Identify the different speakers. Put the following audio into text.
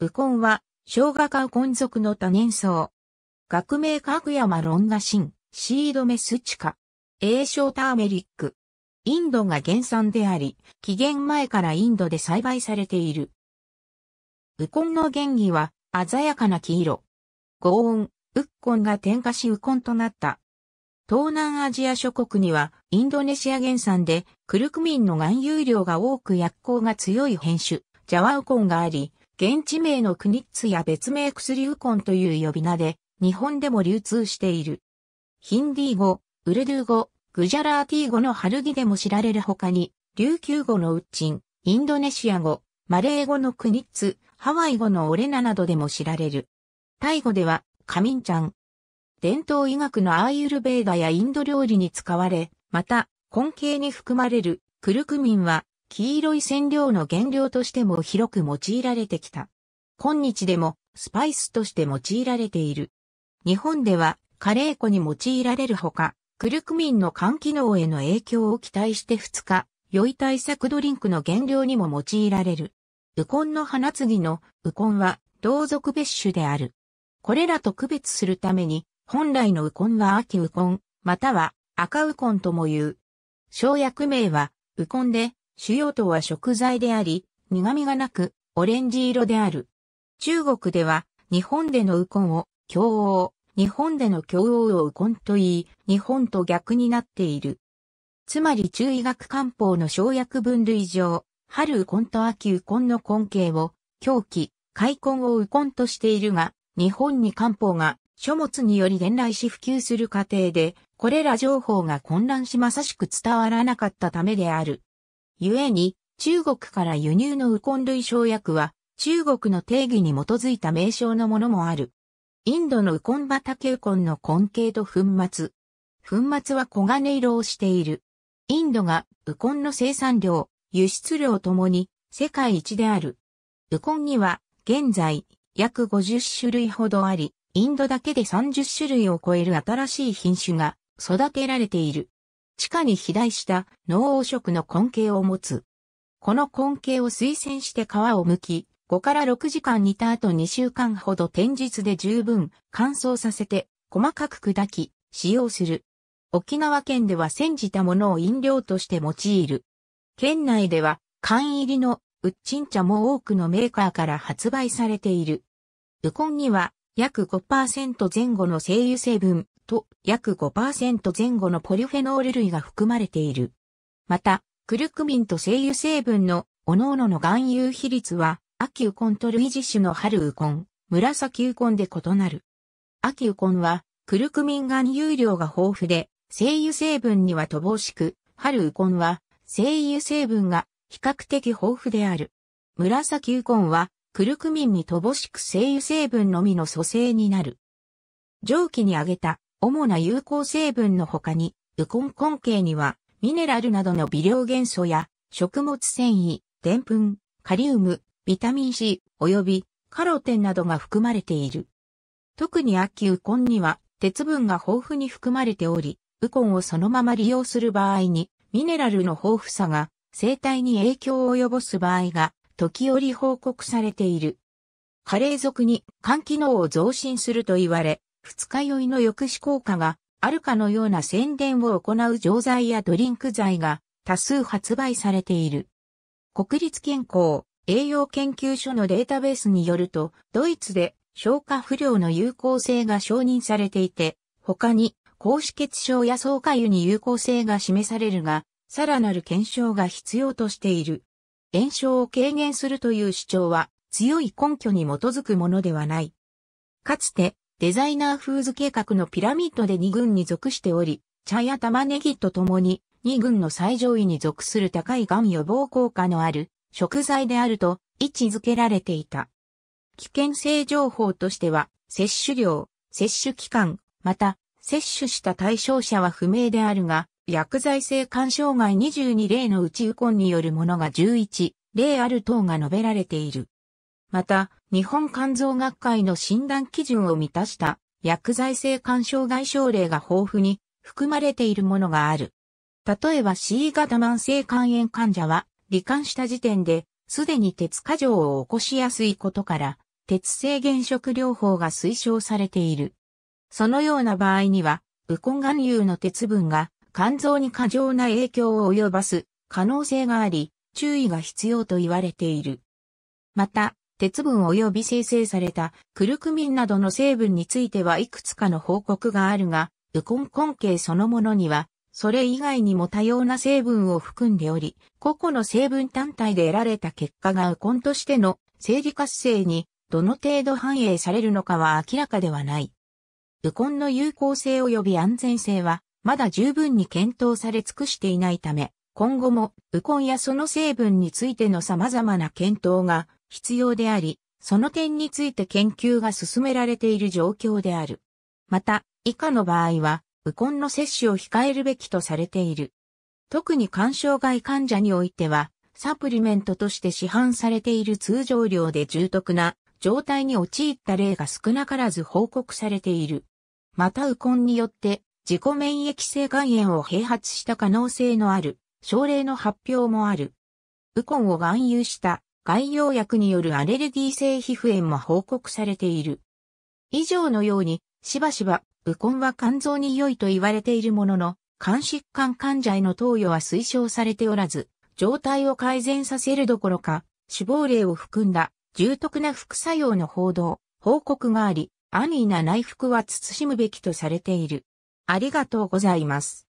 Speaker 1: ウコンは、生姜家ウコン族の多年草。学名角山ロンガシン、シードメスチカ。英称ターメリック。インドが原産であり、紀元前からインドで栽培されている。ウコンの原義は、鮮やかな黄色。ゴ音、ウッコンが点火しウコンとなった。東南アジア諸国には、インドネシア原産で、クルクミンの含有量が多く薬効が強い変種、ジャワウコンがあり、現地名のクニッツや別名クスリウコンという呼び名で、日本でも流通している。ヒンディー語、ウルドゥー語、グジャラーティー語のハルギでも知られる他に、琉球語のウッチン、インドネシア語、マレー語のクニッツ、ハワイ語のオレナなどでも知られる。タイ語では、カミンチャン。伝統医学のアーユルベーダやインド料理に使われ、また、根茎に含まれるクルクミンは黄色い染料の原料としても広く用いられてきた。今日でもスパイスとして用いられている。日本ではカレー粉に用いられるほか、クルクミンの肝機能への影響を期待して2日、良い対策ドリンクの原料にも用いられる。ウコンの花継ぎのウコンは同族別種である。これらと区別するために、本来のウコンは秋ウコン、または赤ウコンとも言う。生薬名はウコンで、主要とは食材であり、苦味がなく、オレンジ色である。中国では、日本でのウコンを、京王、日本での京王をウコンと言い、日本と逆になっている。つまり中医学漢方の生薬分類上、春ウコンと秋ウコンの根茎を、狂気、開根をウコンとしているが、日本に漢方が書物により伝来し普及する過程で、これら情報が混乱しまさしく伝わらなかったためである。ゆえに、中国から輸入のウコン類生薬は、中国の定義に基づいた名称のものもある。インドのウコン畑ウコンの根茎と粉末。粉末は黄金色をしている。インドがウコンの生産量、輸出量ともに世界一である。ウコンには現在約50種類ほどあり、インドだけで30種類を超える新しい品種が育てられている。地下に肥大した脳黄色の根茎を持つ。この根茎を推薦して皮を剥き、5から6時間煮た後2週間ほど天日で十分乾燥させて細かく砕き使用する。沖縄県では煎じたものを飲料として用いる。県内では缶入りのウッチン茶も多くのメーカーから発売されている。ウコンには約5%前後の精油成分、と約5%前後のポリフェノール類が含まれている。また、クルクミンと精油成分の各々の含有比率は、アキウコンと類ジ種の春ウコン、紫ウコンで異なる。アキウコンは、クルクミン含有量が豊富で、精油成分には乏しく、春ウコンは、精油成分が比較的豊富である。紫ウコンは、クルクミンに乏しく精油成分のみの蘇生になる。蒸気に上げた主な有効成分の他に、ウコン根茎には、ミネラルなどの微量元素や、食物繊維、デンプン、カリウム、ビタミン C、及び、カロテンなどが含まれている。特に秋ウコンには、鉄分が豊富に含まれており、ウコンをそのまま利用する場合に、ミネラルの豊富さが、生体に影響を及ぼす場合が、時折報告されている。加齢族に肝機能を増進すると言われ、二日酔いの抑止効果があるかのような宣伝を行う錠剤やドリンク剤が多数発売されている。国立健康栄養研究所のデータベースによると、ドイツで消化不良の有効性が承認されていて、他に高脂血症や総下油に有効性が示されるが、さらなる検証が必要としている。炎症を軽減するという主張は強い根拠に基づくものではない。かつてデザイナーフーズ計画のピラミッドで2軍に属しており、茶や玉ねぎとともに2軍の最上位に属する高い癌予防効果のある食材であると位置づけられていた。危険性情報としては、摂取量、摂取期間、また、摂取した対象者は不明であるが、薬剤性肝障害22例のうちウコンによるものが11例ある等が述べられている。また、日本肝臓学会の診断基準を満たした薬剤性肝障害症例が豊富に含まれているものがある。例えば C 型慢性肝炎患者は、罹患した時点で、すでに鉄過剰を起こしやすいことから、鉄性減色療法が推奨されている。そのような場合には、ウコン含有の鉄分が肝臓に過剰な影響を及ばす可能性があり、注意が必要と言われている。また、鉄分及び生成されたクルクミンなどの成分についてはいくつかの報告があるが、ウコン根拠。そのものには、それ以外にも多様な成分を含んでおり、個々の成分単体で得られた結果がウコンとしての生理活性にどの程度反映されるのかは明らかではない。ウコンの有効性及び安全性は、まだ十分に検討され尽くしていないため、今後もウコンやその成分についての様々な検討が必要であり、その点について研究が進められている状況である。また、以下の場合は、ウコンの摂取を控えるべきとされている。特に肝障害患者においては、サプリメントとして市販されている通常量で重篤な状態に陥った例が少なからず報告されている。またウコンによって自己免疫性肝炎を併発した可能性のある症例の発表もある。ウコンを含有した外用薬によるアレルギー性皮膚炎も報告されている。以上のように、しばしば、ウコンは肝臓に良いと言われているものの、肝疾患患者への投与は推奨されておらず、状態を改善させるどころか、死亡例を含んだ重篤な副作用の報道、報告があり、安易な内服は慎むべきとされている。ありがとうございます。